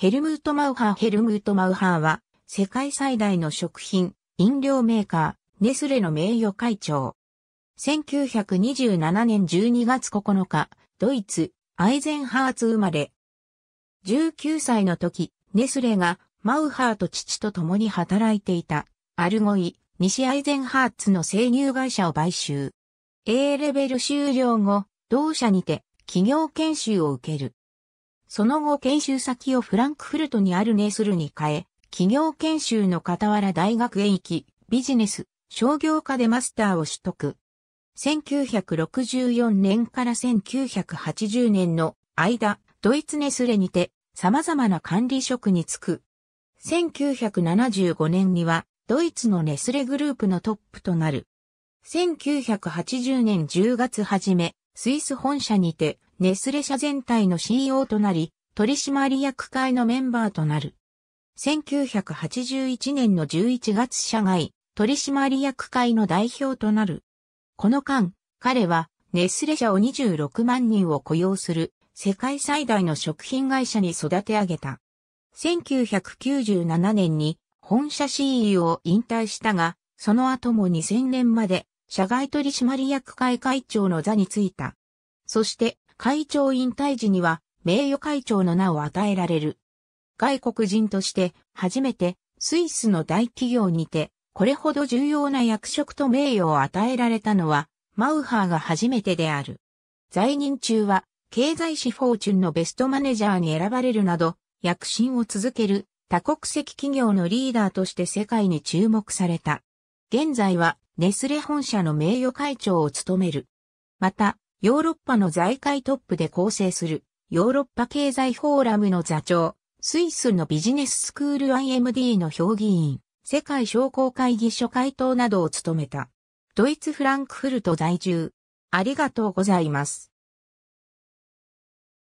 ヘルムート・マウハーヘルムート・マウハーは、世界最大の食品、飲料メーカー、ネスレの名誉会長。1927年12月9日、ドイツ、アイゼンハーツ生まれ。19歳の時、ネスレがマウハーと父と共に働いていた、アルゴイ、西アイゼンハーツの生乳会社を買収。A レベル終了後、同社にて企業研修を受ける。その後研修先をフランクフルトにあるネスルに変え、企業研修の傍ら大学へ行き、ビジネス、商業科でマスターを取得。1964年から1980年の間、ドイツネスレにて様々な管理職に就く。1975年にはドイツのネスレグループのトップとなる。1980年10月初め、スイス本社にてネスレ社全体の CEO となり、取締役会のメンバーとなる。1981年の11月社外、取締役会の代表となる。この間、彼は、ネスレ社を26万人を雇用する、世界最大の食品会社に育て上げた。1997年に、本社 CEO を引退したが、その後も2000年まで、社外取締役会会長の座に就いた。そして、会長引退時には名誉会長の名を与えられる。外国人として初めてスイスの大企業にてこれほど重要な役職と名誉を与えられたのはマウハーが初めてである。在任中は経済誌フォーチュンのベストマネジャーに選ばれるなど躍進を続ける多国籍企業のリーダーとして世界に注目された。現在はネスレ本社の名誉会長を務める。また、ヨーロッパの財界トップで構成する、ヨーロッパ経済フォーラムの座長、スイスのビジネススクール IMD の評議員、世界商工会議所会頭などを務めた。ドイツ・フランクフルト在住。ありがとうございます。